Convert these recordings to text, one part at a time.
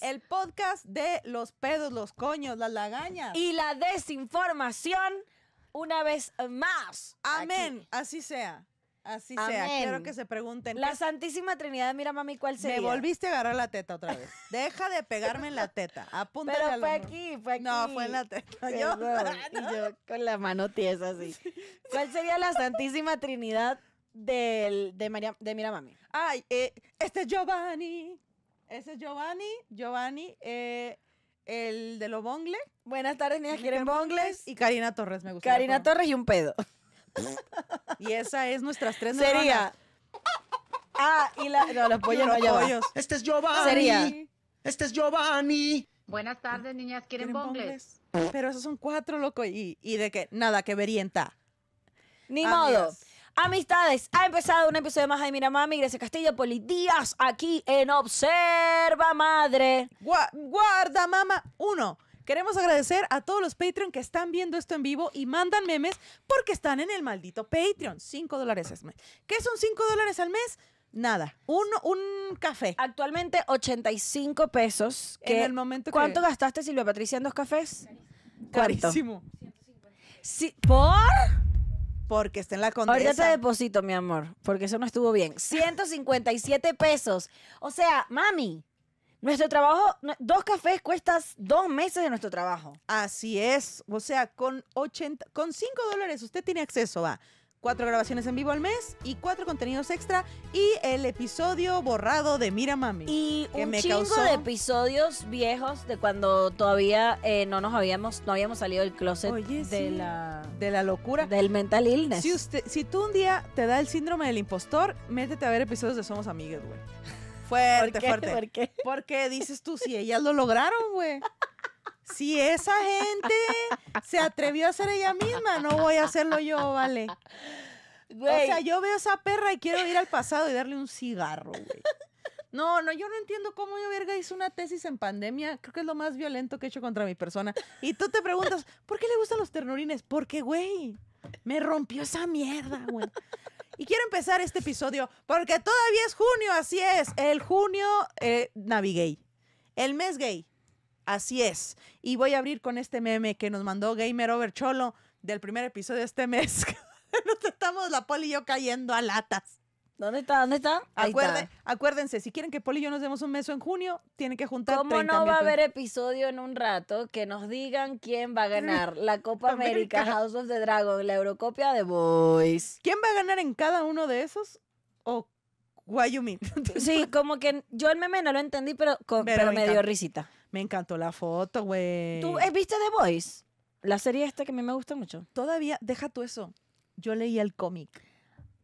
El podcast de los pedos, los coños, las lagañas. Y la desinformación una vez más. Amén, así sea. Así sea, quiero que se pregunten. La Santísima Trinidad, mira mami, ¿cuál sería? Me volviste a agarrar la teta otra vez. Deja de pegarme en la teta. Apúntale Pero fue aquí, fue aquí. No, fue en la teta. Yo, yo, con la mano tiesa así. ¿Cuál sería la Santísima Trinidad del, de, María, de Mira Mami? Ay, eh, este es Giovanni. Ese es Giovanni. Giovanni, eh, el de los bongles. Buenas tardes, niñas. ¿Quieren bongles? Y Karina Torres, me gusta. Karina Torres y un pedo. y esa es nuestras tres Sería. Ah, y la, no, los pollos no, Este es Giovanni. Sería. Este es Giovanni. Buenas tardes, niñas. ¿Quieren, bongles? Pero esos son cuatro, loco. Y, de qué, nada, que verienta. Ni modo. Amistades, ha empezado un episodio más de Mami, Grecia Castillo, Polidías, aquí en Observa Madre. guarda, mamá. Uno. Queremos agradecer a todos los Patreon que están viendo esto en vivo y mandan memes porque están en el maldito Patreon. Cinco dólares al mes. ¿Qué son cinco dólares al mes? Nada. Un, un café. Actualmente 85 pesos. el momento ¿Cuánto gastaste, Silvia Patricia, en dos cafés? Carísimo. Sí, ¿Por? porque está en la condesa. Ahorita te deposito, mi amor, porque eso no estuvo bien. 157 pesos. O sea, mami, nuestro trabajo, dos cafés cuestas dos meses de nuestro trabajo. Así es. O sea, con 80, con 5 dólares usted tiene acceso va cuatro grabaciones en vivo al mes y cuatro contenidos extra y el episodio borrado de Mira Mami. Y un chingo de episodios viejos de cuando todavía eh, no nos habíamos, no habíamos salido del closet de la locura. Del mental illness. Si si tú un día te da el síndrome del impostor, métete a ver episodios de Somos Amigas, güey. Fuerte, ¿Por qué? fuerte. ¿Por qué? Porque dices tú, si ellas lo lograron, güey. Si esa gente se atrevió a ser ella misma, no voy a hacerlo yo, vale. O sea, yo veo esa perra y quiero ir al pasado y darle un cigarro, güey. No, no, yo no entiendo cómo yo, verga, hice una tesis en pandemia. Creo que es lo más violento que he hecho contra mi persona. Y tú te preguntas, ¿por qué le gustan los ternurines? Porque, güey, me rompió esa mierda, güey. Y quiero empezar este episodio porque todavía es junio, así es. El junio eh, navigué. El mes gay. Así es. Y voy a abrir con este meme que nos mandó Gamer Over Cholo del primer episodio de este mes. nos estamos la poli y yo cayendo a latas. ¿Dónde está? ¿Dónde está? Acuérdense, si quieren que Poli y yo nos demos un meso en junio, tienen que juntar ¿Cómo no va a haber episodio en un rato que nos digan quién va a ganar la Copa América, House of the Dragon, la Eurocopia de Boys? ¿Quién va a ganar en cada uno de esos? ¿O Wyoming? sí, como que yo el meme no lo entendí, pero, pero, me dio risita. Me encantó la foto, güey. ¿Tú eh, viste The Voice? La serie esta que a mí me gusta mucho. Todavía, deja tú eso. Yo leí el cómic.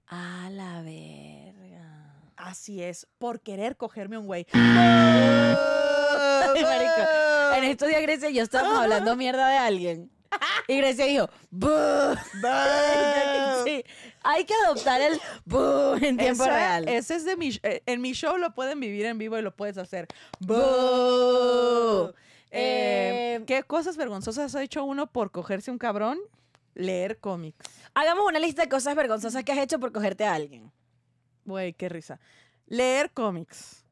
A la verga. Así es, por querer cogerme un güey. en estos días, Grecia, yo estamos hablando mierda de alguien. Y Grecia dijo, Sí, hay que adoptar el en tiempo real. Ese es de mi. Eh, en mi show lo pueden vivir en vivo y lo puedes hacer. Eh, eh, ¿Qué cosas vergonzosas ha hecho uno por cogerse un cabrón? Leer cómics. Hagamos una lista de cosas vergonzosas que has hecho por cogerte a alguien. Güey, qué risa. Leer cómics.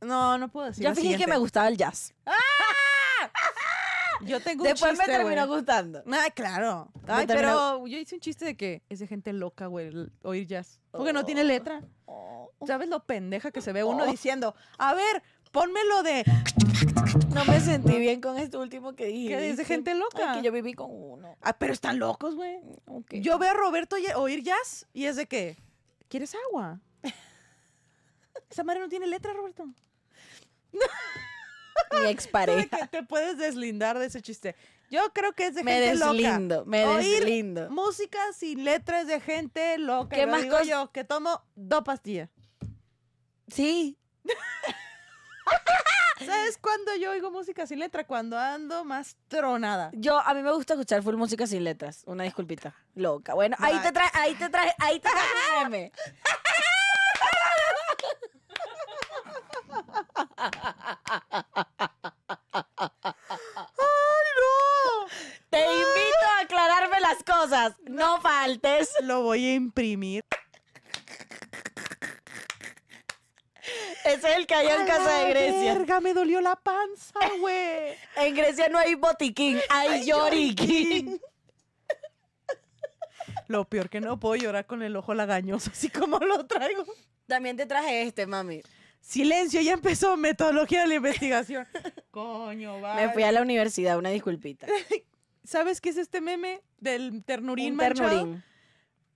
No, no puedo decir. Yo que me gustaba el jazz. ¡Ah! Yo tengo Después me terminó gustando. Ay, claro. Ay, pero yo hice un chiste de que es de gente loca, güey, oír jazz. Porque no oh. tiene letra. ¿Sabes lo pendeja que se ve uno oh. diciendo, a ver, lo de... No me sentí bien con este último que dije. es de gente loca. que yo viví con uno. Ah, pero están locos, güey. Yo veo a Roberto oír jazz y es de que, ¿quieres agua? Esa madre no tiene letra, Roberto. No mi expareja. Que te puedes deslindar de ese chiste. Yo creo que es de me gente loca. Me deslindo. música sin letras de gente loca. ¿Qué más digo yo? Que tomo dos pastillas. Sí. ¿Sabes cuándo yo oigo música sin letras? Cuando ando más tronada. Yo, a mí me gusta escuchar full música sin letras. Una disculpita. Loca. Bueno, ahí te, trae, ahí te trae, ahí te trae no! Te invito a aclararme las cosas. No faltes. Lo voy a imprimir. Es el que hay en casa de Grecia. Verga, me dolió la panza, güey. en Grecia no hay botiquín, hay lloriquín. Lo peor que no puedo llorar con el ojo lagañoso, así como lo traigo. También te traje este, mami. Silencio, ya empezó metodología de la investigación. Coño, vale Me fui a la universidad, una disculpita. ¿Sabes qué es este meme del ternurín Un manchado?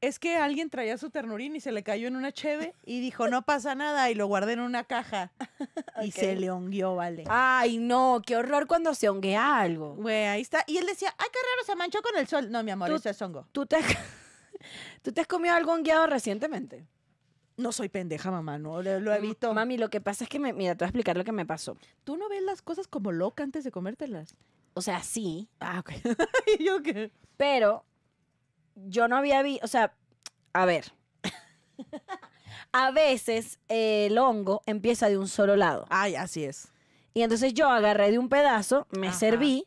Es que alguien traía su ternurín y se le cayó en una cheve y dijo, no pasa nada, y lo guardé en una caja. Y se le hongueó, vale. Ay, no, qué horror cuando se honguea algo. Güey, ahí está. Y él decía, ay, qué raro, se manchó con el sol. No, mi amor, eso es hongo. ¿Tú te, ¿Tú te has comido algo hongueado recientemente? no soy pendeja, mamá, no, lo, he visto. Mami, lo que pasa es que, me, mira, te voy a explicar lo que me pasó. ¿Tú no ves las cosas como loca antes de comértelas? O sea, sí. Ah, ok. ¿Yo qué? Pero yo no había visto, o sea, a ver. a veces el hongo empieza de un solo lado. Ay, así es. Y entonces yo agarré de un pedazo, me serví,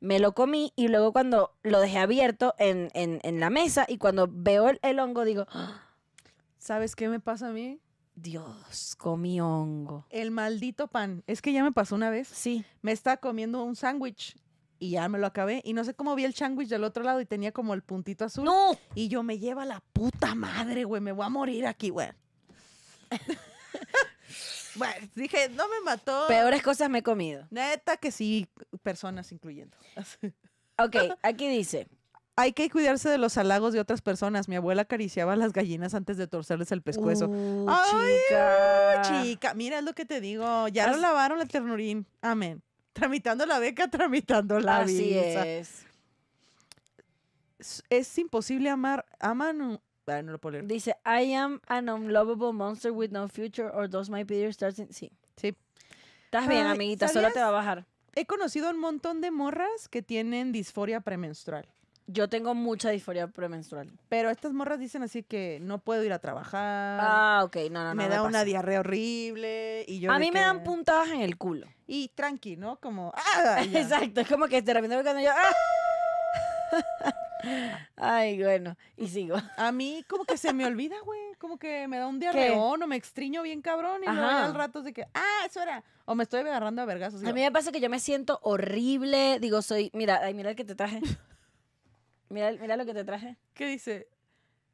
me lo comí y luego cuando lo dejé abierto en, la mesa y cuando veo el, hongo digo... ¡Ah! ¿Sabes qué me pasa a mí? Dios, comí hongo. El maldito pan. Es que ya me pasó una vez. Sí. Me estaba comiendo un sándwich y ya me lo acabé. Y no sé cómo vi el sándwich del otro lado y tenía como el puntito azul. ¡No! Y yo me lleva la puta madre, güey. Me voy a morir aquí, güey. bueno, dije, no me mató. Peores cosas me he comido. Neta que sí, personas incluyendo. ok, aquí dice. Hay que cuidarse de los halagos de otras personas. Mi abuela acariciaba las gallinas antes de torcerles el pescuezo. Uh, chica. chica. Mira, lo que te digo. Ya lo lavaron la ternurín. Amén. Tramitando la beca, tramitando la Así es. es. imposible amar. Aman Dice, I am an unlovable monster with no future or does my period start in... Sí. Sí. Estás bien, amiguita, solo te va a bajar. He conocido un montón de morras que tienen disforia premenstrual. Yo tengo mucha disforia premenstrual. Pero estas morras dicen así que no puedo ir a trabajar. Ah, ok, no, no, me no. me da una diarrea horrible y yo. A mí me dan puntadas en el culo. Y tranqui, ¿no? Como. Ah, Exacto, es como que de repente cuando yo. ¡Ah! Ay, bueno, y sigo. A mí como que se me olvida, güey. Como que me da un diarreón o me extriño bien cabrón y luego al rato de que, ah, eso era. O me estoy agarrando a vergazos. A mí me pasa que yo me siento horrible. Digo, soy, mira, ay, mira el que te traje. Mira, mira lo que te traje. ¿Qué dice?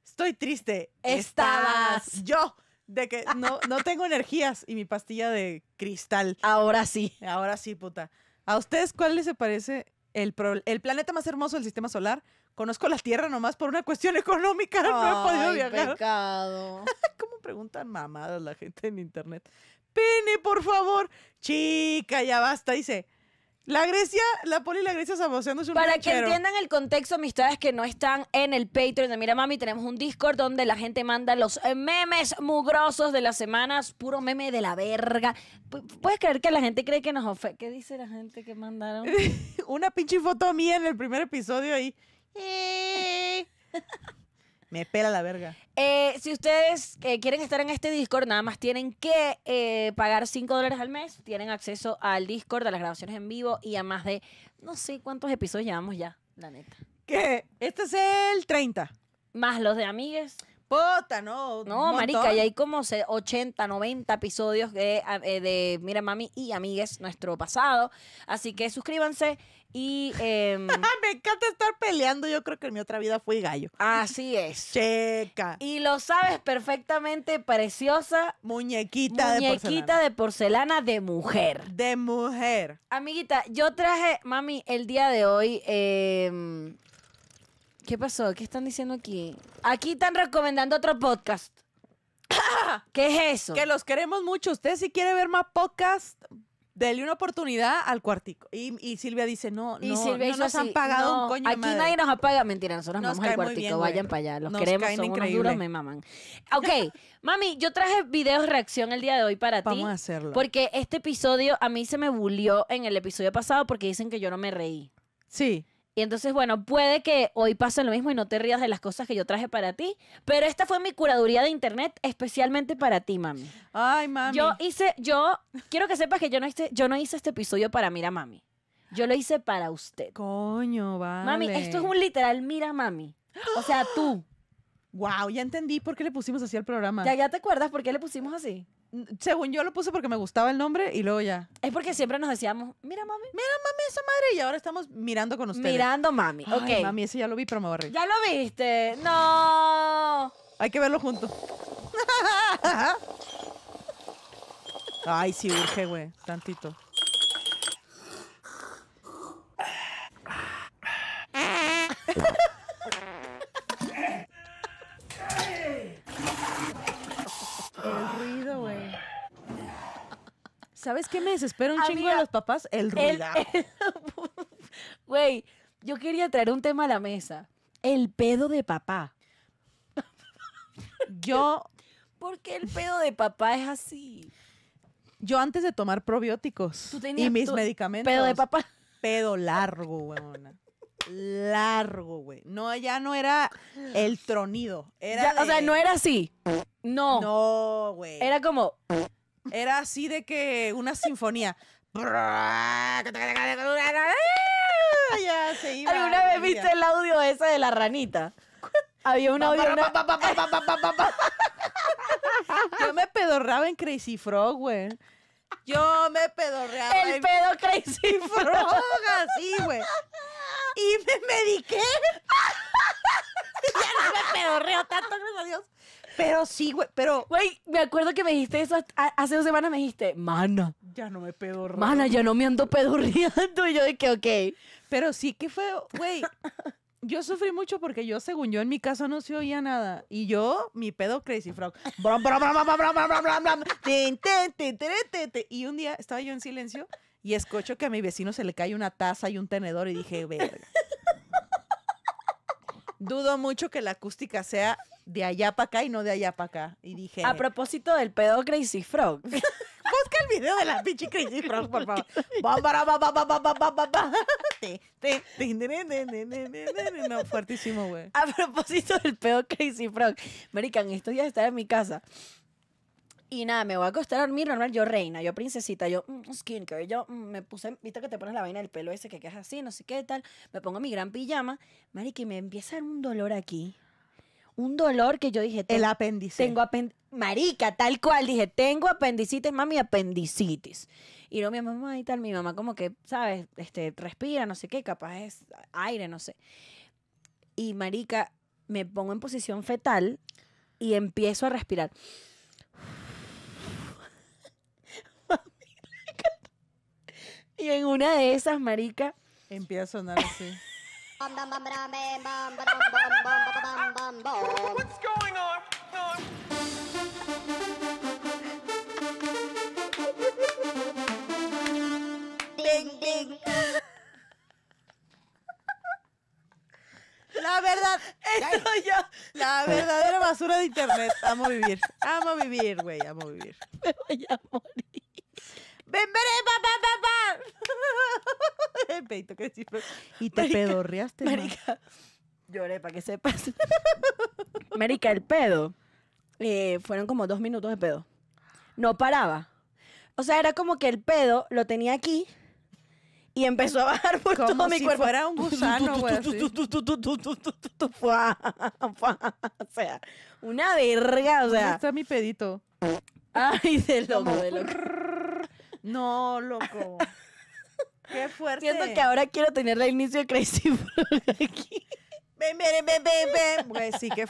Estoy triste. Estabas. Yo. De que no, no tengo energías y mi pastilla de cristal. Ahora sí. Ahora sí, puta. ¿A ustedes cuál les parece el, el planeta más hermoso del sistema solar? Conozco la Tierra nomás por una cuestión económica. no he podido viajar. pecado. ¿Cómo preguntan mamadas la gente en internet? Pene, por favor. Chica, ya basta. Dice, la Grecia, la Poli y la Grecia su un Para que entiendan el contexto, amistades que no están en el Patreon de Mira Mami, tenemos un Discord donde la gente manda los memes mugrosos de las semanas, puro meme de la verga. ¿Puedes creer que la gente cree que nos ofende? ¿Qué dice la gente que mandaron? Una pinche foto mía en el primer episodio ahí. Me pela la verga. Eh, si ustedes eh, quieren estar en este Discord, nada más tienen que eh, pagar 5 dólares al mes. Tienen acceso al Discord, a las grabaciones en vivo y a más de no sé cuántos episodios llevamos ya, la neta. ¿Qué? Este es el 30. Más los de amigues. Pota, no. No, marica, y hay como 80, 90 episodios ah, eh, de, Mira Mami y Amigues, nuestro pasado. Así que suscríbanse y... Em, Me encanta estar peleando, yo creo que en mi otra vida fui gallo. Así es. Checa. Y lo sabes perfectamente, preciosa. Muñequita, de porcelana. Muñequita de porcelana de mujer. De mujer. Amiguita, yo traje, mami, el día de hoy... Em, ¿Qué pasó? ¿Qué están diciendo aquí? Aquí están recomendando otro podcast. ¿Qué es eso? Que los queremos mucho. Usted si quiere ver más podcast, Dele una oportunidad al cuartico. Y, Silvia dice, no, y no, Silvia nos han pagado un coño Aquí nadie nos apaga. Mentira, nosotros vamos al cuartico. vayan para allá. Los queremos, son duros, me maman. Ok, mami, yo traje videos reacción el día de hoy para ti. Vamos a hacerlo. Porque este episodio, a mí se me bulió en el episodio pasado porque dicen que yo no me reí. Sí. Y entonces, bueno, puede que hoy pase lo mismo y no te rías de las cosas que yo traje para ti, pero esta fue mi curaduría de internet especialmente para ti, mami. Ay, mami. Yo hice, yo quiero que sepas que yo no hice, yo no hice este episodio para Mira Mami. Yo lo hice para usted. Coño, vale. Mami, esto es un literal Mira Mami. O sea, tú. Wow, ya entendí por qué le pusimos así al programa. Ya, ya te acuerdas por qué le pusimos así según yo lo puse porque me gustaba el nombre y luego ya. Es porque siempre nos decíamos, mira mami. Mira mami esa madre y ahora estamos mirando con ustedes. Mirando mami, ok. mami, ese ya lo vi, pero me borré. Ya lo viste, no. Hay que verlo juntos. Ay, sí urge, güey, tantito. ¿Sabes qué me desespera un chingo de los papás? El ruido. Güey, yo quería traer un tema a la mesa. El pedo de papá. yo. ¿Por qué el pedo de papá es así? Yo antes de tomar probióticos y mis medicamentos. Pedo de papá. Pedo largo, güey. Largo, güey. No, ya no era el tronido. O sea, no era así. No. No, güey. Era como. Era así de que una sinfonía. ya ¿Alguna vez viste el audio ese de la ranita? Había un audio. Yo me pedorraba en Crazy Frog, güey. Yo me pedorreaba. El pedo Crazy Frog, así, güey. Y me mediqué. ya no me pedorreo tanto, gracias a Dios. Pero sí, güey, pero. Güey, me acuerdo que me dijiste eso hace dos semanas, me dijiste, mana. Ya no me pedorreo. Mana, ya no me ando pedorreando. Y yo de que, ok. Pero sí que fue, güey. Yo sufrí mucho porque yo, según yo, en mi casa no se oía nada. Y yo, mi pedo Crazy Frog. Y un día estaba yo en silencio y escucho que a mi vecino se le cae una taza y un tenedor y dije, verga. Dudo mucho que la acústica sea de allá para acá y no de allá para acá. Y dije. A propósito del pedo Crazy Frog. Busca el video de la pinche Crazy Frog, por favor. no, fuertísimo, güey. A propósito del pedo Crazy Frog. American, estos días estaba en mi casa. Y nada, me voy a acostar a dormir normal. Yo reina, yo princesita, yo mm, skincare. Yo mm, me puse, viste que te pones la vaina del pelo ese que quedas así, no sé qué tal. Me pongo mi gran pijama. Marica, y me empieza a dar un dolor aquí un dolor que yo dije. El apendicitis Tengo apendicitis. Marica, tal cual. Dije, tengo apendicitis, mami, apendicitis. Y no, mi mamá y tal, mi mamá como que, ¿sabes? Este, respira, no sé qué, capaz es aire, no sé. Y marica, me pongo en posición fetal y empiezo a respirar. y en una de esas, marica... Empieza a sonar así. What's going on? La verdad, esto la verdadera basura de internet. Amo vivir, amo vivir, güey, amo vivir. Me voy a morir. ¡Ven, ven, ven, Y te pedorreaste. Marica, lloré para que sepas. marica, el pedo. Eh, fueron como dos minutos de pedo. No paraba. O sea, era como que el pedo lo tenía aquí y empezó a bajar por todo mi cuerpo. Era un gusano, o sea, una verga, o sea. está mi pedito? Ay, de loco, de loco. No, loco. Qué fuerte. Siento que ahora quiero tener la inicio de Crazy aquí. Ven, ven, que.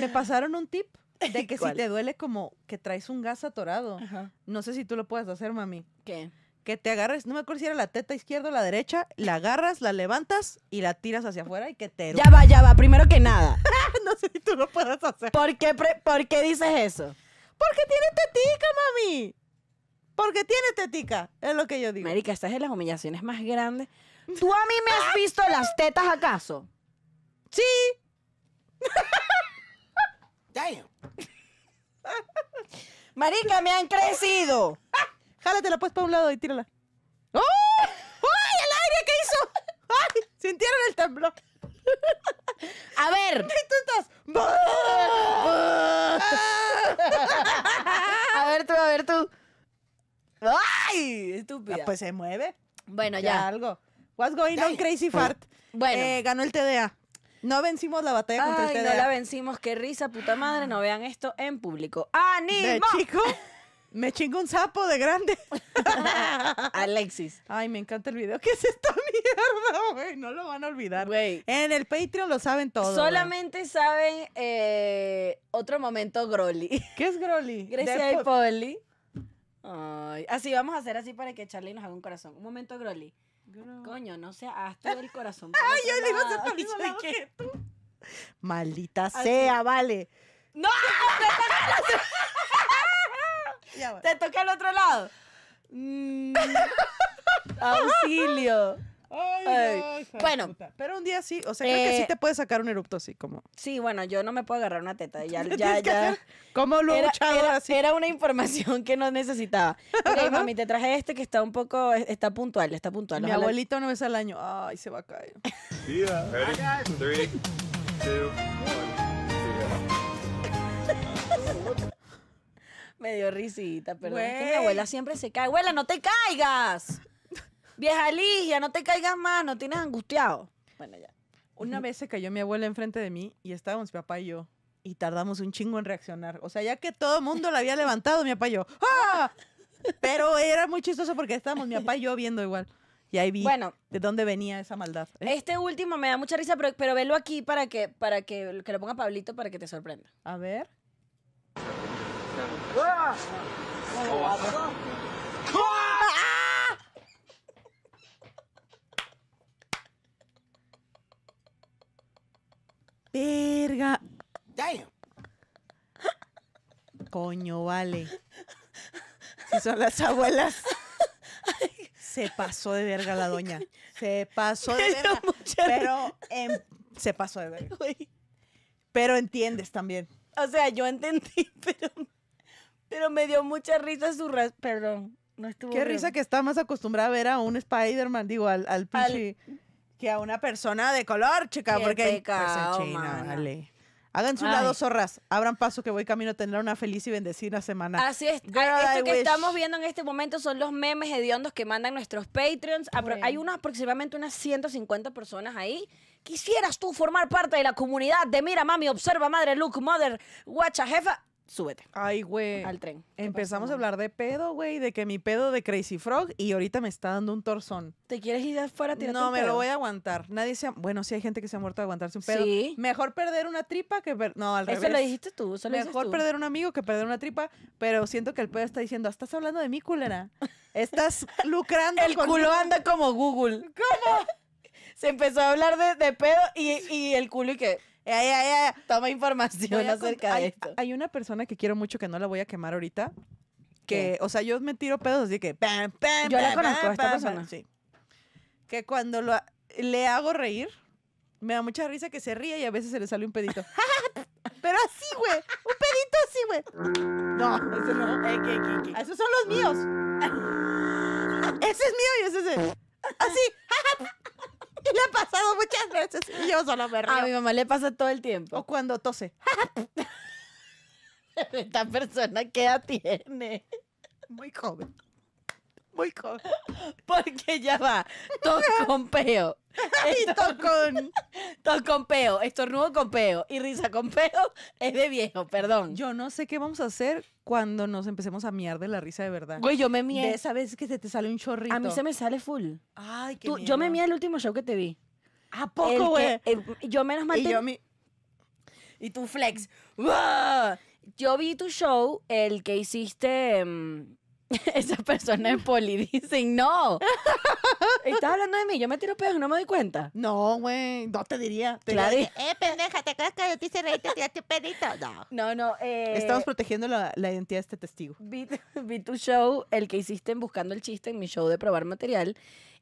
Me pasaron un tip de que si te duele como que traes un gas atorado. No sé si tú lo puedes hacer, mami. ¿Qué? Que te agarres, no me acuerdo si era la teta izquierda o la derecha, la agarras, la levantas y la tiras hacia afuera y que te. Ya va, ya va, primero que nada. no sé si tú lo puedes hacer. ¿Por qué, ¿Por qué dices eso? Porque tiene tetica, mami. Porque tiene tetica, es lo que yo digo. Marica, estas es las humillaciones más grandes. ¿Tú a mí me has visto las tetas acaso? Sí. Damn. Marica, me han crecido. Jálatela pues para un lado y tírala. ¡Oh! ¡Ay, el aire que hizo! ¡Ay! Sintieron el temblor. A ver. ¿Y tú estás? a ver tú, a ver tú. ¡Ay! Ah, Estúpida. pues se mueve. Bueno, ya. ya. algo. What's going on, Crazy Fart? Bueno. Eh, ganó el TDA. No vencimos la batalla contra el TDA. No la vencimos, qué risa, puta madre. No vean esto en público. ¡Ánimo! chico, me chingo un sapo de grande. Alexis. Ay, me encanta el video. ¿Qué es esta mierda, güey? No lo van a olvidar. En el Patreon lo saben todo. Solamente saben eh, otro momento Grolly. ¿Qué es Grolly? Grecia y Poli. Ay, así vamos a hacer así para que Charlie nos haga un corazón. Un momento, Groli. Coño, no sea hasta el corazón. Ay, yo le iba a hacer tú. Maldita sea, vale. ¡No! ¡Te toca al otro lado! Mm. ¡Auxilio! bueno, pero un día sí, o sea, creo que sí eh, te puede sacar un erupto así como. Sí, bueno, yo no me puedo agarrar una teta, ya ya Como lo era, era, Era una información que no necesitaba. Ok, mami, te traje este que está un poco está puntual, está puntual. Mi abuelito no es al año. Ay, se va a caer. Me dio risita, pero Es que mi abuela siempre se cae. ¡Abuela, no te caigas! Vieja Ligia, no te caigas más, no tienes angustiado. Bueno, ya. Una vez se cayó mi abuela enfrente de mí y estábamos mi papá y yo. Y tardamos un chingo en reaccionar. O sea, ya que todo el mundo la había levantado, mi papá y yo. ¡Ah! Pero era muy chistoso porque estábamos mi papá y yo viendo igual. Y ahí vi de dónde venía esa maldad. ¿eh? Este último me da mucha risa, pero, pero velo aquí para que, para que, que lo ponga Pablito para que te sorprenda. A ver. ¡Ah! Coño, vale. Si son las abuelas. Se pasó de verga la doña. Se pasó de verga. Pero em, se pasó de verga. Pero entiendes también. O sea, yo entendí, pero, pero me dio mucha risa su... Ras Perdón, no estuvo Qué risa que está más acostumbrada a ver a un Spider-Man, digo, al, al, pinche, que a una persona de color, chica, porque... Pecao, pues vale. Hagan su lado, zorras. Abran paso que voy camino a tener una feliz y bendecida semana. Así es. Ah, esto que estamos viendo en este momento son los memes hediondos que mandan nuestros Patreons. Hay unas aproximadamente unas 150 personas ahí. ¿Quisieras tú formar parte de la comunidad de Mira Mami, Observa Madre, Look Mother, Guacha Jefa? súbete. Ay, güey. Al tren. Empezamos a hablar de pedo, güey, de que mi pedo de Crazy Frog y ahorita me está dando un torsón. ¿Te quieres ir afuera a No, me lo voy a aguantar. Nadie se Bueno, sí hay gente que se ha muerto de aguantarse un pedo. Sí. Mejor perder una tripa que perder... No, al eso revés. Eso lo dijiste tú, Mejor perder un amigo que perder una tripa, pero siento que el pedo está diciendo, "Estás hablando de mi culera. Estás lucrando El culo anda como Google. ¿Cómo? se empezó a hablar de, pedo y, y el culo y que toma información acerca de esto. Hay una persona que quiero mucho que no la voy a quemar ahorita. Que, o sea, yo me tiro pedos así que. Pam, pam, yo la conozco a esta persona. Sí. Que cuando lo, le hago reír, me da mucha risa que se ríe y a veces se le sale un pedito. Pero así, güey. Un pedito así, güey. No, ese no. Eh, Esos son los míos. ese es mío y ese es. El. Así. le ha pasado muchas veces y yo solo me río. A mi mamá le pasa todo el tiempo. O cuando tose. Esta persona, que edad tiene? Muy joven. Muy con. Porque ya va. Tos con peo. Y tos con. Tos con peo. Estornudo con peo. Y risa con peo es de viejo, perdón. Yo no sé qué vamos a hacer cuando nos empecemos a miar de la risa de verdad. Güey, yo me mié. De esa vez que se te sale un chorrito. A mí se me sale full. Ay, qué Yo me mía el último show que te vi. ¿A poco, güey? Yo menos mal. Y, yo mi... y tu flex. Yo vi tu show, el que hiciste. Em, Esa persona es poli, dicen no. Estaba hablando de mí, yo me tiro pedo y no me doy cuenta. No, güey, no te diría. eh, pendeja, ¿te acuerdas que yo te hice reír te tiraste un pedito? No. No, eh, Estamos protegiendo la, identidad de este testigo. vi, tu show, el que hiciste en Buscando el Chiste, en mi show de probar material.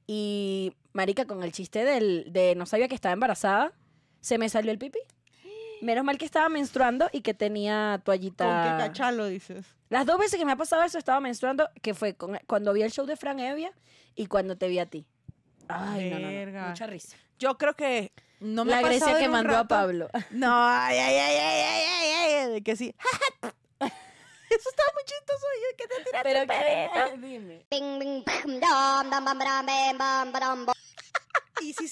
Y, marica, con el chiste del, de no sabía que estaba embarazada, se me salió el pipi Menos mal que estaba menstruando y que tenía toallita. ¿Con qué cachalo dices? Las dos veces que me ha pasado eso estaba menstruando, que fue con- cuando vi el show de Fran Evia y cuando te vi a ti. Ay, no, no, Mucha risa. Yo creo que no me ha la Grecia que mandó a Pablo. No, ay, ay, ay, ay, ay, ay, ay, ay, que sí. Eso estaba muy chistoso. Yo que te tiraste Pero, qué dime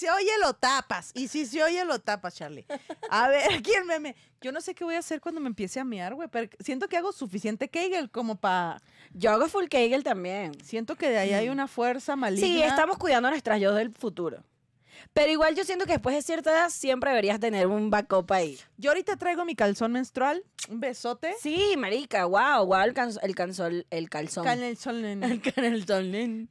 se oye, lo tapas. Y si se oye, lo tapas, Charlie. A ver, quién me meme. Yo no sé qué voy a hacer cuando me empiece a miar güey, pero siento que hago suficiente Kegel como para... Yo hago full Kegel también. Siento que de ahí hay mm. una fuerza maligna. Sí, estamos cuidando nuestras yo del futuro. Pero igual yo siento que después de cierta edad siempre deberías tener un backup ahí. Yo ahorita traigo mi calzón menstrual, un besote. Sí, marica, wow, wow, el, calzón, el calzón, el calzón. El Pe,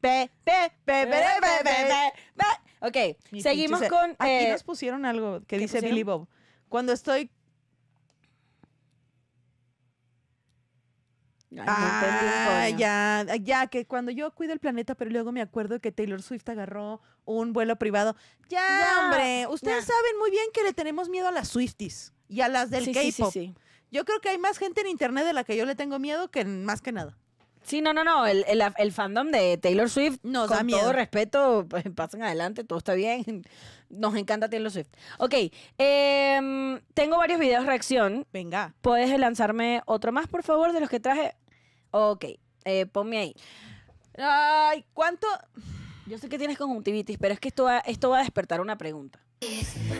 pe, pe, pe, pe, pe, pe, Ok, seguimos con... Aquí eh, nos pusieron algo que dice Billy Bob. Cuando estoy ah, ya, ah, ya, que cuando yo cuido el planeta, pero luego me acuerdo que Taylor Swift agarró un vuelo privado. Ya, hombre, ustedes saben muy bien que le tenemos miedo a las Swifties y a las del K-pop. yo creo que hay más gente en internet de la que yo le tengo miedo que más que nada. Sí, no, no, no. El, fandom de Taylor Swift, Nos da miedo. todo respeto, pues, pasen adelante, todo está bien. Nos encanta Taylor Swift. Ok, em, tengo varios videos reacción. Venga. ¿Puedes lanzarme otro más, por favor, de los que traje? Ok, eh, ponme ahí. Ay, ¿cuánto? Yo sé que tienes conjuntivitis, pero es que esto va, esto va a despertar una pregunta.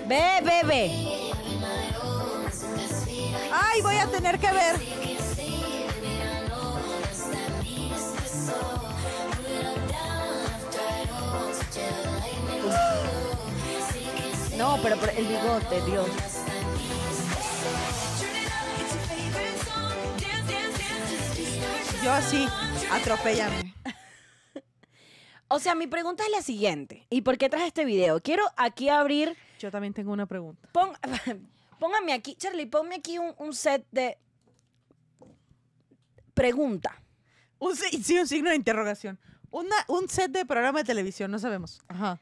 Ve, ve, Ay, voy a tener que ver. No, pero por el bigote, Dios. Yo así, atropellarme. O sea, mi pregunta es la siguiente. ¿Y por qué traje este video? Quiero aquí abrir. Yo también tengo una pregunta. póngame aquí, Charlie, ponme aquí un, set de. Pregunta. sí, un signo de interrogación. un set de programa de televisión, no sabemos. Ajá.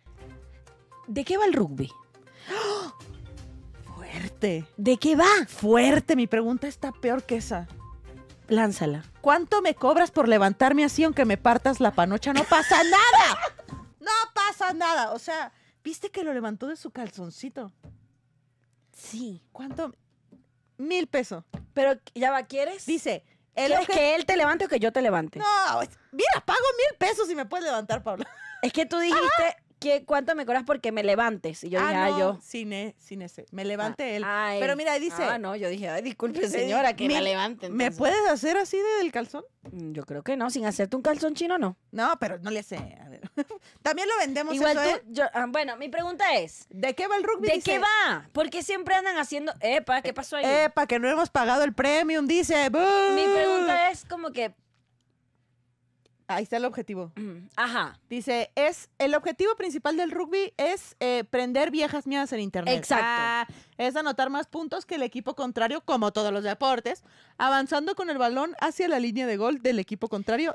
¿De qué va el rugby? ¡Ah! Fuerte. ¿De qué va? Fuerte. Mi pregunta está peor que esa lánzala. ¿Cuánto me cobras por levantarme así aunque me partas la panocha? No pasa nada. No pasa nada. O sea, ¿viste que lo levantó de su calzoncito? Sí. ¿Cuánto? Mil pesos. Pero ya va, ¿quieres? Dice, el que él te levante o que yo te levante? No, mira, pago mil pesos y me puedes levantar, Pablo. Es que tú dijiste, ¿cuánto me cobras porque me levantes? Y yo ah, dije, yo. Sin, e, Me levante ah, él. Pero mira, dice. Ah, no, yo dije, ay, disculpe, eh, señora, que me, la ¿Me puedes hacer así desde el calzón? Mm, yo creo que no, sin hacerte un calzón chino, no. No, pero no le sé. También lo vendemos. eso, ¿eh? ah, bueno, mi pregunta es. ¿De qué va el rugby? ¿De qué va? ¿Por qué siempre andan haciendo. Epa, ¿qué pasó ahí? Epa, que no hemos pagado el premium, dice. Mi pregunta es como que Ahí está el objetivo. Ajá. Dice, es el objetivo principal del rugby es eh, prender viejas mías en internet. Exacto. Ah, es anotar más puntos que el equipo contrario, como todos los deportes, avanzando con el balón hacia la línea de gol del equipo contrario.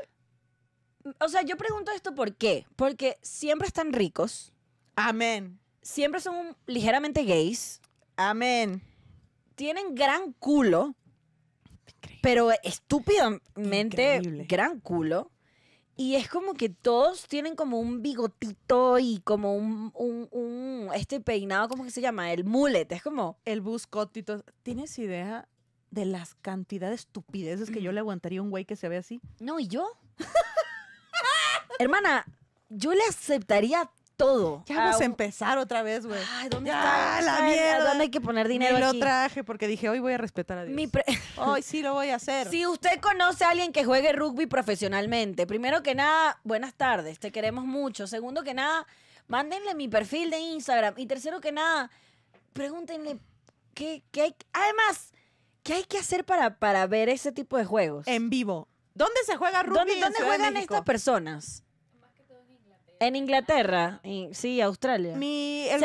O sea, yo pregunto esto por qué. Porque siempre están ricos. Amén. Siempre son ligeramente gays. Amén. Tienen gran culo. Pero estúpidamente gran culo. Y es como que todos tienen como un bigotito y como un, un, este peinado, ¿cómo que se llama? El mullet, es como... El buscotito. ¿Tienes idea de las cantidades de estupideces que yo mm. le aguantaría a un güey que se ve así? No, ¿y yo? Hermana, yo le aceptaría todo. Ya vamos a ah, empezar otra vez, güey. Ay, ¿dónde está? la mierda. ¿Dónde hay que poner dinero Me lo traje porque dije, hoy voy a respetar a Dios. hoy sí lo voy a hacer. Si usted conoce a alguien que juegue rugby profesionalmente, primero que nada, buenas tardes, te queremos mucho. Segundo que nada, mándenle mi perfil de Instagram. Y tercero que nada, pregúntenle qué, qué hay... Además, ¿qué hay que hacer para, para ver ese tipo de juegos? En vivo. ¿Dónde se juega rugby? ¿Dónde, juegan estas personas? En Inglaterra, y- sí, Australia. Se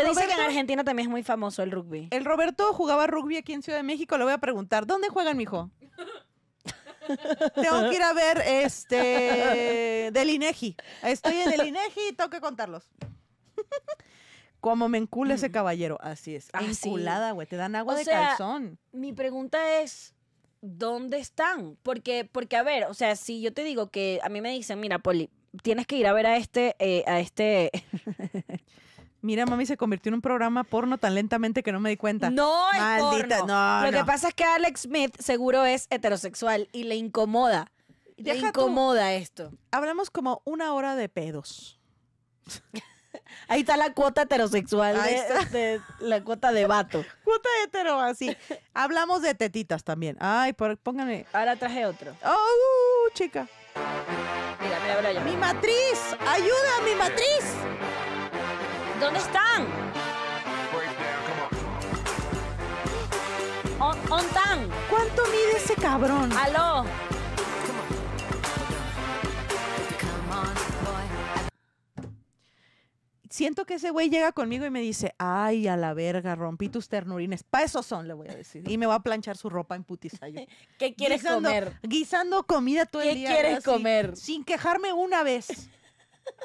dice que en Argentina también es muy famoso el rugby. El Roberto jugaba rugby aquí en Ciudad de México. Le voy a preguntar, ¿dónde juegan, mijo? Tengo que ir a ver este del Inegi. Estoy en el Inegi y tengo que contarlos. Como me encula ese caballero. Así es. Ah, Enculada, güey. Te dan agua de sea, Mi pregunta es, ¿dónde están? Porque, porque, a ver, o sea, si yo te digo que a mí me dicen, mira, Poli, tienes que ir a ver a este, eh, a este. Mira, mami, se convirtió en un programa porno tan lentamente que no me di cuenta. No, es Maldita, no. Lo que pasa es que Alex Smith seguro es heterosexual y le incomoda. Deja le incomoda esto. Hablamos como una hora de pedos. Ahí está la cuota heterosexual, Ahí la cuota de vato. cuota hetero, así. Hablamos de tetitas también. Ay, por, Ahora traje otro. Oh, chica. Mira, mira, mi matriz! ¿Dónde a están? On, ¿Cuánto mide ese cabrón? Aló. siento que ese güey llega conmigo y me dice, ay, a la verga, rompí tus ternurines. Pa' esos son, le voy a decir. Y me va a planchar su ropa en putisayo. ¿Qué quieres comer? Guisando comida todo el día. ¿Qué quieres comer? Sin quejarme una vez.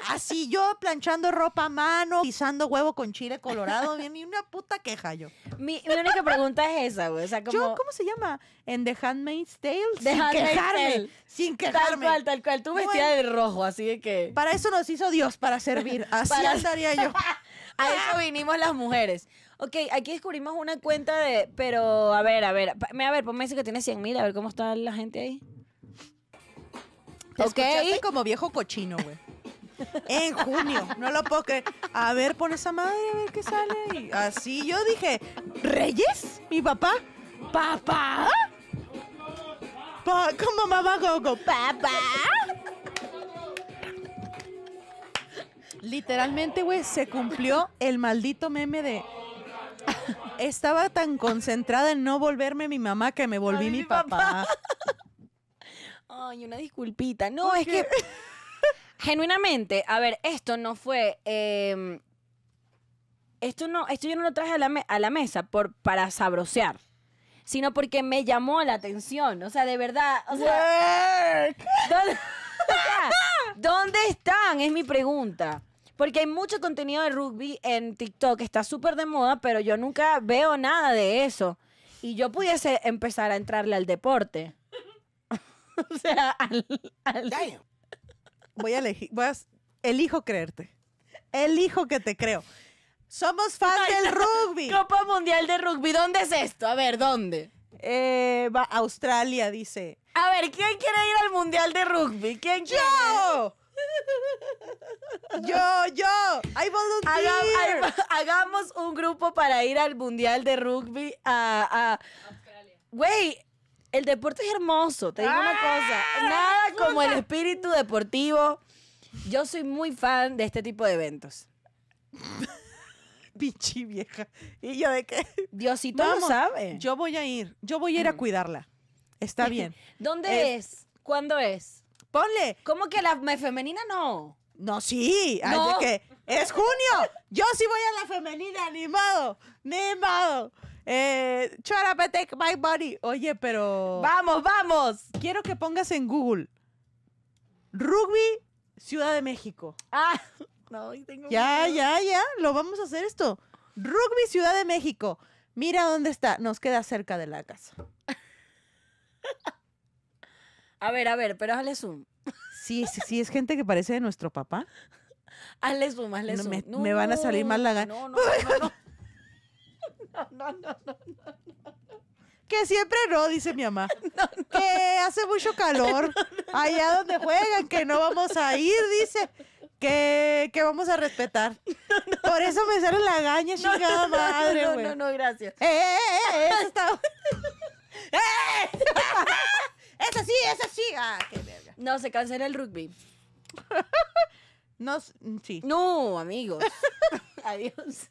Así yo planchando ropa a mano, pisando huevo con chile colorado, ni una puta queja yo. Mi, única pregunta es esa, güey. ¿cómo se llama? En The Handmaid's tales. sin quejarme. Sin quejarme. Tal cual, tal cual. Tú de rojo, así que... Para eso nos hizo Dios, para servir. Así estaría yo. a eso vinimos las mujeres. Ok, aquí descubrimos una cuenta de... Pero, a ver, a ver. A ver, ponme ese que tiene 100 mil, a ver cómo está la gente ahí. ok como viejo cochino, güey. En junio, no lo puedo creer. A ver, pon esa madre, a ver qué sale. así yo dije, ¿Reyes? ¿Mi papá? ¿Papá? ¿Cómo mamá Gogo? ¿Papá? Literalmente, güey, se cumplió el maldito meme de... Estaba tan concentrada en no volverme mi mamá que me volví mi, papá. Ay, una disculpita. No, es que Genuinamente, a ver, esto no fue. Em, esto no, esto yo no lo traje a la, mesa por, para sabrosear, sino porque me llamó la atención. O sea, de verdad. ¿Dónde, están? Es mi pregunta. Porque hay mucho contenido de rugby en TikTok, está súper de moda, pero yo nunca veo nada de eso. Y yo pudiese empezar a entrarle al deporte. o sea, al, voy a elegir, voy a, elijo creerte. Elijo que te creo. Somos fans del rugby. Copa Mundial de Rugby, ¿dónde es esto? A ver, ¿dónde? Eh, va, Australia, dice. A ver, ¿quién quiere ir al Mundial de Rugby? ¿Quién quiere? ¡Yo! Yo, yo, hagamos un grupo para ir al Mundial de Rugby a, a... Australia. Güey, el deporte es hermoso, te digo una ah, cosa. Nada como el espíritu deportivo. Yo soy muy fan de este tipo de eventos. Pichi vieja. ¿Y yo de qué? Diosito Vamos, sabe. Yo voy a ir. Yo voy a ir a mm. cuidarla. Está bien. ¿Dónde es? ¿Cuándo es? Ponle. ¿Cómo que la femenina no? No, sí. ¡Es junio! Yo sí voy a la femenina, animado. Animado. Eh, Shut take my buddy Oye, pero. ¡Vamos, vamos! Quiero que pongas en Google Rugby Ciudad de México. Ah, no, tengo Ya, ya, ya. Lo vamos a hacer esto. Rugby Ciudad de México. Mira dónde está. Nos queda cerca de la casa. A ver, a ver, pero hazle zoom. Sí, sí, es gente que parece de nuestro papá. Hazle zoom, hazle zoom. Me, van a salir mal la gana. no, no. no. no, no, no, no. Que siempre no, dice mi mamá. Que hace mucho calor allá donde juegan, que no vamos a ir, dice. Que, que vamos a respetar. Por eso me sale la gaña, chingada madre, No, no, no, gracias. ¡Eh, eh, eh, eh está... ¡Eh! ¡Esa sí, esa sí! ¡Ah, qué verga! No, se cancela el rugby. No, mm, sí. No, amigos. Adiós.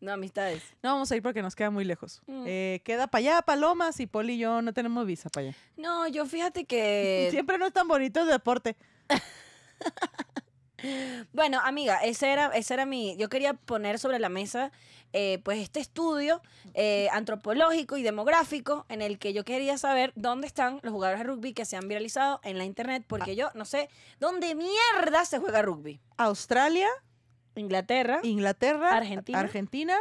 No, amistades. No vamos a ir porque nos queda muy lejos. Mm. Eh, queda para allá, Palomas, y Poli y yo no tenemos visa para allá. No, yo fíjate que. Siempre no es tan bonito el deporte. Bueno, amiga, ese era, ese era mi. Yo quería poner sobre la mesa, eh, pues, este estudio eh, antropológico y demográfico en el que yo quería saber dónde están los jugadores de rugby que se han viralizado en la internet, porque ah. yo no sé dónde mierda se juega rugby. Australia, Inglaterra. Inglaterra. Argentina. Argentina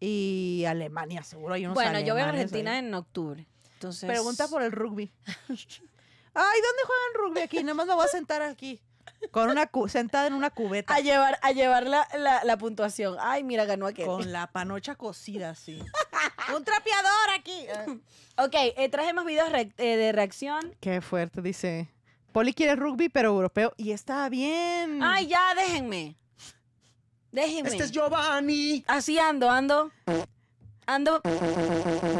y Alemania, seguro Bueno, yo voy a Argentina en octubre. Entonces... Pregunta por el rugby. Ay, ¿dónde juegan rugby aquí? Nada más me voy a sentar aquí. Con una sentada en una cubeta. A llevar, a llevar la, puntuación. Ay, mira, ganó aquel. Con la panocha cocida, sí. Un trapeador aquí. Ah. ok, eh, traje más videos eh, de reacción. Qué fuerte, dice. Poli quiere rugby, pero europeo. Y está bien. Ay, ya, déjenme. Déjeme. Este es Giovanni. Así ando, ando. Ando.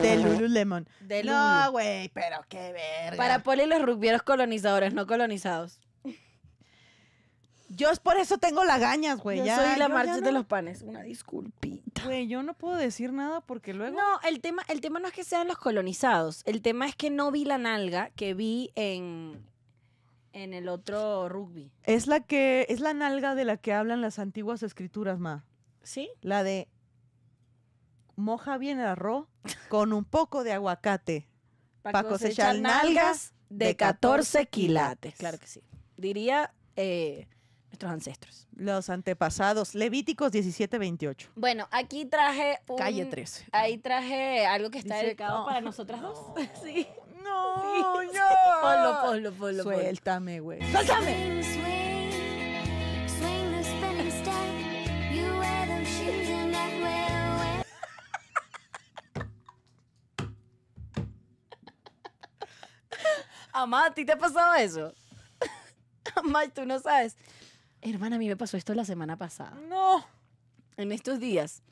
De Lululemon. De No, güey, pero qué verga. Para Poli, los rugbieros colonizadores, no colonizados. Yo es por eso tengo lagañas, güey. Yo soy la marcha de los panes. Una disculpita. Güey, yo no puedo decir nada porque luego. No, el tema, el tema no es que sean los colonizados. El tema es que no vi la nalga que vi en en el otro rugby. Es la que es la nalga de la que hablan las antiguas escrituras, ma. ¿Sí? La de moja bien el arroz con un poco de aguacate para cosechar, nalgas de 14 quilates. Claro que sí. Diría eh, nuestros ancestros. Los antepasados, Levíticos 17, 28. Bueno, aquí traje. Calle 13. Ahí traje algo que está dedicado para nosotras dos. sí. No, no. Suéltame, güey. ¡Suéltame! Amá, ¿a te ha pasado eso? Amá, tú no sabes hermana, a mí me pasó esto la semana pasada. No. En estos días,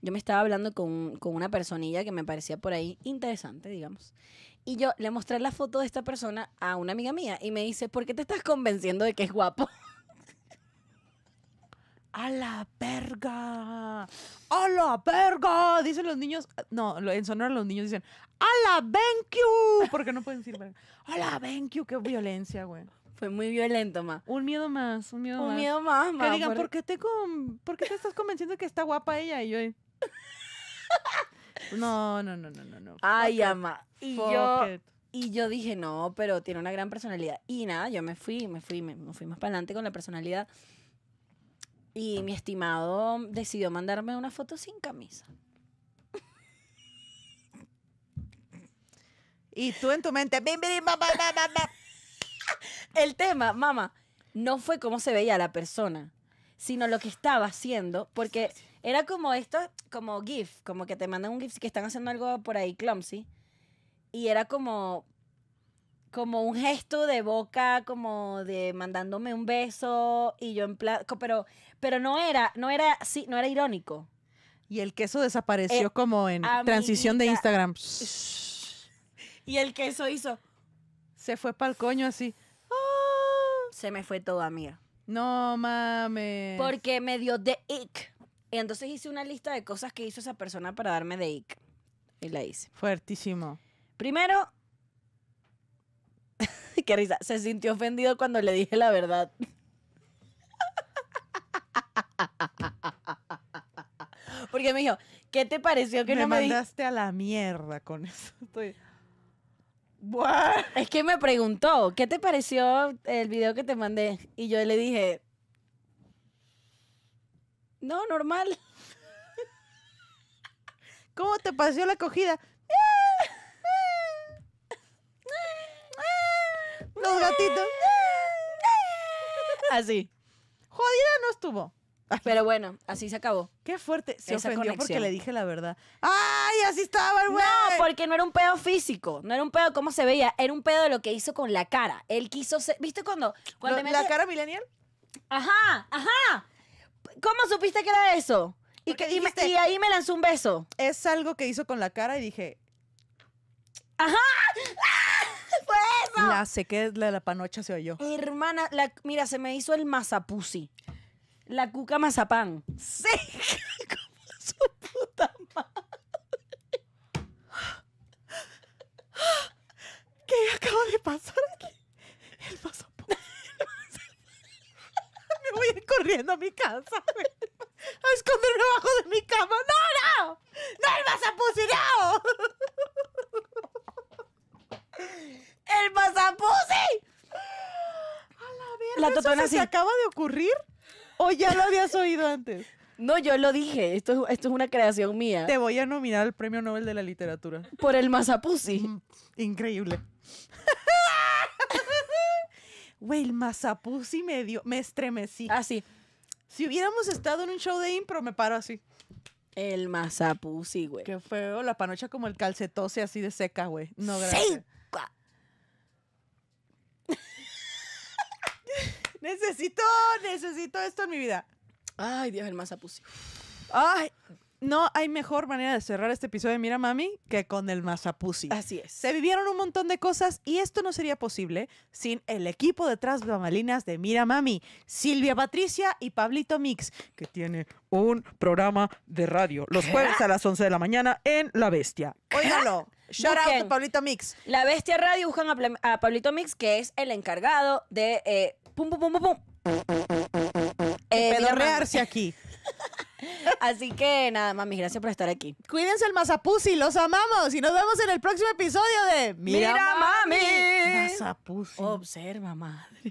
yo me estaba hablando con, una personilla que me parecía por ahí interesante, digamos. Y yo le mostré la foto de esta persona a una amiga mía y me dice, ¿por qué te estás convenciendo de que es guapo? ¡A la verga! ¡A la verga! Dicen los niños. No, en Sonora los niños dicen. ¡A la BenQ! Porque no pueden decir verga. ¡A la BenQ! ¡Qué violencia, güey! Fue muy violento, ma. Un miedo más, un miedo más. Un miedo más, ma. Que digan, por... qué te con... ¿por te estás convenciendo que está guapa ella? Y yo... No, no, no, no, no, no. Ay, ama. Y yo, y yo dije, no, pero tiene una gran personalidad. Y nada, yo me fui, me fui, me, fui más para adelante con la personalidad. Y mi estimado decidió mandarme una foto sin camisa. Y tú en tu mente, bim, bim, El tema, mamá, no fue cómo se veía la persona, sino lo que estaba haciendo, porque era como esto, como GIF, como que te mandan un GIF que están haciendo algo por ahí clumsy, y era como como un gesto de boca, como de mandándome un beso y yo en plan, pero pero no era no era sí, no era irónico. Y el queso desapareció eh, como en transición de Instagram. Y el queso hizo se fue para el coño así. Se me fue toda mía No mames. Porque me dio de ick. Y entonces hice una lista de cosas que hizo esa persona para darme de ic Y la hice. Fuertísimo. Primero, qué risa, se sintió ofendido cuando le dije la verdad. Porque me dijo, ¿qué te pareció que me no me mandaste a la mierda con eso? Estoy... Es que me preguntó, ¿qué te pareció el video que te mandé? Y yo le dije, no, normal. ¿Cómo te pareció la acogida? Los gatitos. Así. Jodida no estuvo. Pero bueno, así se acabó. Qué fuerte. Se ofendió porque le dije la verdad. ¡Ay, así estaba el güey! No, porque no era un pedo físico. No era un pedo cómo se veía. Era un pedo de lo que hizo con la cara. Él quiso ser... ¿Viste cuando...? ¿La, cara milenial? ¡Ajá, Ajá, ajá. ¿Cómo supiste que era eso? Y, que, y ahí me lanzó un beso. Es algo que hizo con la cara y dije... ¡Ajá! ¡Fue eso! La sé que la, panocha se oyó. Hermana, mira, se me hizo el mazapuzi la cuca mazapán. Sí, como su puta madre. ¿Qué acaba de pasar aquí? El mazapán. Me voy a ir corriendo a mi casa. A esconderme abajo de mi cama. ¡No, no! ¡No, el mazapusi, no! ¡El mazapusi! A la, verga, la ¿eso se acaba de ocurrir? ¿O ya lo habías oído antes? No, yo lo dije. Esto es, esto es una creación mía. Te voy a nominar al Premio Nobel de la Literatura. Por el Mazapuzi. Mm, increíble. Güey, el Mazapuzi me dio. Me estremecí. Así. Ah, si hubiéramos estado en un show de impro, me paro así. El Mazapuzi, güey. Qué feo. La panocha como el calcetose así de seca, güey. No, gracias. ¡Sí! necesito, necesito esto en mi vida. Ay, Dios, el mazapusi. Ay, no hay mejor manera de cerrar este episodio de Mira Mami que con el mazapusi. Así es. Se vivieron un montón de cosas y esto no sería posible sin el equipo detrás de malinas de Mira Mami, Silvia Patricia y Pablito Mix, que tiene un programa de radio los jueves a las 11 de la mañana en La Bestia. Óigalo. Shout out a Pablito Mix. La Bestia Radio buscan a, Pablito Mix, que es el encargado de eh, pum pum pum pum pum. Eh, aquí. Así que nada, mami, gracias por estar aquí. Cuídense el Mazapusi, los amamos y nos vemos en el próximo episodio de Mira, Mami. Mazapusi. Observa, madre.